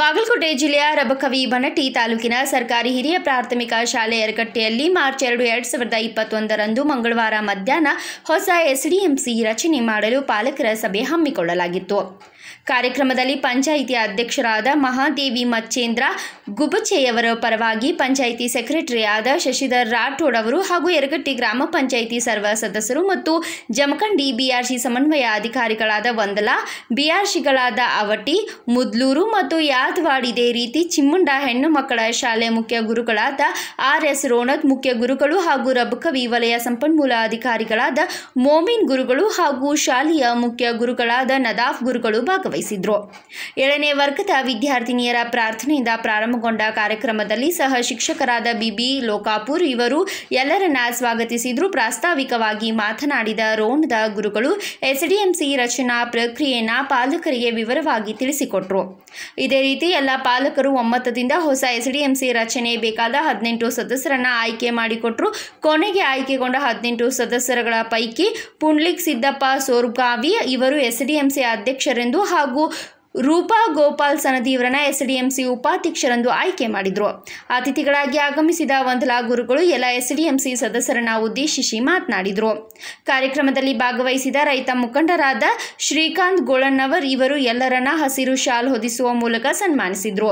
ಬಾಗಲಕೋಟೆ ಜಿಲ್ಲೆಯ ರಬಕವಿ ಬನಟಿ ತಾಲೂಕಿನ ಸರ್ಕಾರಿ ಹಿರಿಯ ಪ್ರಾಥಮಿಕ ಶಾಲೆ ಎರಕಟ್ಟೆಯಲ್ಲಿ ಮಾರ್ಚ್ ಎರಡು ಎರಡು ಸಾವಿರದ ಇಪ್ಪತ್ತೊಂದರಂದು ಮಂಗಳವಾರ ಮಧ್ಯಾಹ್ನ ಹೊಸ ಎಸ್ಡಿಎಂಸಿ ರಚನೆ ಮಾಡಲು ಪಾಲಕರ ಸಭೆ ಹಮ್ಮಿಕೊಳ್ಳಲಾಗಿತ್ತು ಕಾರ್ಯಕ್ರಮದಲ್ಲಿ ಪಂಚಾಯಿತಿ ಅಧ್ಯಕ್ಷರಾದ ಮಹಾದೇವಿ ಮಚ್ಚೇಂದ್ರ ಗುಬಚೆಯವರ ಪರವಾಗಿ ಪಂಚಾಯಿತಿ ಸೆಕ್ರೆಟರಿಯಾದ ಶಶಿಧರ್ ರಾಠೋಡ್ ಅವರು ಹಾಗೂ ಯರಗಟ್ಟಿ ಗ್ರಾಮ ಪಂಚಾಯಿತಿ ಸರ್ವ ಸದಸ್ಯರು ಮತ್ತು ಜಮಖಂಡಿ ಬಿಆರ್ಸಿ ಸಮನ್ವಯ ಅಧಿಕಾರಿಗಳಾದ ವಂದಲಾ ಬಿಆರ್ಸಿಗಳಾದ ಅವಟಿ ಮುದ್ಲೂರು ಮತ್ತು ಇದೇ ರೀತಿ ಚಿಮ್ಮುಂಡ ಹೆಣ್ಣು ಮಕ್ಕಳ ಶಾಲೆ ಮುಖ್ಯ ಗುರುಗಳಾದ ಆರ್ ಎಸ್ ರೋಣತ್ ಮುಖ್ಯ ಗುರುಗಳು ಹಾಗೂ ರಬ್ಕವಿ ವಲಯ ಸಂಪನ್ಮೂಲ ಅಧಿಕಾರಿಗಳಾದ ಮೋಮಿನ್ ಗುರುಗಳು ಹಾಗೂ ಶಾಲೆಯ ಮುಖ್ಯ ಗುರುಗಳಾದ ನದಾಫ್ ಗುರುಗಳು ಭಾಗವಹಿಸಿದ್ರು ಏಳನೇ ವರ್ಗದ ವಿದ್ಯಾರ್ಥಿನಿಯರ ಪ್ರಾರ್ಥನೆಯಿಂದ ಪ್ರಾರಂಭಗೊಂಡ ಕಾರ್ಯಕ್ರಮದಲ್ಲಿ ಸಹ ಶಿಕ್ಷಕರಾದ ಬಿಬಿ ಲೋಕಾಪುರ್ ಇವರು ಎಲ್ಲರನ್ನ ಸ್ವಾಗತಿಸಿದ್ರು ಪ್ರಾಸ್ತಾವಿಕವಾಗಿ ಮಾತನಾಡಿದ ರೋಣದ ಗುರುಗಳು ಎಸ್ಡಿಎಂಸಿ ರಚನಾ ಪ್ರಕ್ರಿಯೆನ ಪಾಲಕರಿಗೆ ವಿವರವಾಗಿ ತಿಳಿಸಿಕೊಟ್ರು ಇದೇ ರೀತಿ ಎಲ್ಲ ಪಾಲಕರು ಒಮ್ಮತದಿಂದ ಹೊಸ ಎಸ್ಡಿಎಂಸಿ ರಚನೆ ಬೇಕಾದ ಹದಿನೆಂಟು ಸದಸ್ಯರನ್ನ ಆಯ್ಕೆ ಮಾಡಿಕೊಟ್ರು ಕೊನೆಗೆ ಆಯ್ಕೆಗೊಂಡ ಹದಿನೆಂಟು ಸದಸ್ಯರುಗಳ ಪೈಕಿ ಪುಂಡ್ಲಿಕ್ ಸಿದ್ದಪ್ಪ ಸೋರ್ಗಾವಿ ಇವರು ಎಸ್ಡಿಎಂಸಿ ಅಧ್ಯಕ್ಷರೆಂದು ಹಾಗೂ ರೂಪಾ ಗೋಪಾಲ್ ಸನದೀವ್ರನ ಎಸ್ ಡಿ ಎಂ ಸಿ ಉಪಾಧ್ಯಕ್ಷರಂದು ಆಯ್ಕೆ ಮಾಡಿದರು ಅತಿಥಿಗಳಾಗಿ ಆಗಮಿಸಿದ ವಂದಲಾ ಗುರುಗಳು ಎಲ್ಲ ಎಸ್ ಡಿ ಎಂ ಸಿ ಸದಸ್ಯರನ್ನ ಉದ್ದೇಶಿಸಿ ಮಾತನಾಡಿದರು ಕಾರ್ಯಕ್ರಮದಲ್ಲಿ ಭಾಗವಹಿಸಿದ ರೈತ ಮುಖಂಡರಾದ ಶ್ರೀಕಾಂತ್ ಗೋಳಣ್ಣವರ್ ಇವರು ಎಲ್ಲರನ್ನ ಹಸಿರು ಶಾಲ್ ಹೊದಿಸುವ ಮೂಲಕ ಸನ್ಮಾನಿಸಿದರು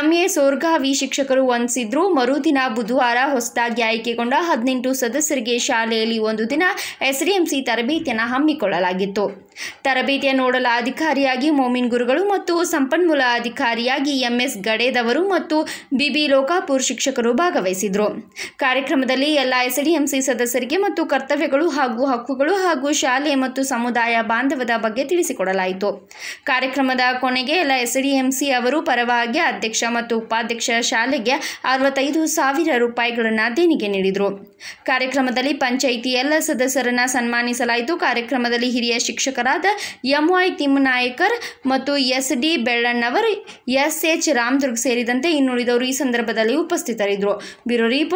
ಎಂಎ ಸೋರ್ಗಾವಿ ಶಿಕ್ಷಕರು ವಂದಿಸಿದ್ರು ಮರುದಿನ ಬುಧವಾರ ಹೊಸದಾಗಿ ಆಯ್ಕೆಗೊಂಡ ಹದಿನೆಂಟು ಸದಸ್ಯರಿಗೆ ಶಾಲೆಯಲ್ಲಿ ಒಂದು ದಿನ ಎಸ್ ಡಿ ಎಂ ಸಿ ತರಬೇತಿಯನ್ನು ಹಮ್ಮಿಕೊಳ್ಳಲಾಗಿತ್ತು ತರಬೇತಿಯ ನೋಡಲ ಅಧಿಕಾರಿಯಾಗಿ ಮೋಮಿನ್ ಗುರುಗಳು ಮತ್ತು ಸಂಪನ್ಮೂಲ ಅಧಿಕಾರಿಯಾಗಿ ಎಂಎಸ್ ಗಡೇದವರು ಮತ್ತು ಬಿಬಿ ಲೋಕಾಪುರ್ ಶಿಕ್ಷಕರು ಭಾಗವಹಿಸಿದರು ಕಾರ್ಯಕ್ರಮದಲ್ಲಿ ಎಲ್ಲ ಎಸ್ಡಿಎಂಸಿ ಸದಸ್ಯರಿಗೆ ಮತ್ತು ಕರ್ತವ್ಯಗಳು ಹಾಗೂ ಹಕ್ಕುಗಳು ಹಾಗೂ ಶಾಲೆ ಮತ್ತು ಸಮುದಾಯ ಬಾಂಧವದ ಬಗ್ಗೆ ತಿಳಿಸಿಕೊಡಲಾಯಿತು ಕಾರ್ಯಕ್ರಮದ ಕೊನೆಗೆ ಎಲ್ಲ ಎಸ್ಡಿಎಂಸಿ ಅವರು ಪರವಾಗಿ ಅಧ್ಯಕ್ಷ ಮತ್ತು ಉಪಾಧ್ಯಕ್ಷ ಶಾಲೆಗೆ ಅರವತ್ತೈದು ಸಾವಿರ ರೂಪಾಯಿಗಳನ್ನು ದೇಣಿಗೆ ನೀಡಿದರು ಕಾರ್ಯಕ್ರಮದಲ್ಲಿ ಪಂಚಾಯಿತಿ ಎಲ್ಲ ಸದಸ್ಯರನ್ನ ಸನ್ಮಾನಿಸಲಾಯಿತು ಕಾರ್ಯಕ್ರಮದಲ್ಲಿ ಹಿರಿಯ ಶಿಕ್ಷಕರಾದ ಎಂವೈ ತಿಮ್ಮನಾಯಕರ್ ಮತ್ತು S D Bellannavar S H Ramdurg ಸೇರಿದಂತೆ ಇನ್ನುಳಿದವರು ಈ ಸಂದರ್ಭದಲ್ಲಿ ಉಪಸ್ಥಿತರಿದ್ದರು ಬ್ಯೂರೋ ರಿಪೋರ್ಟ್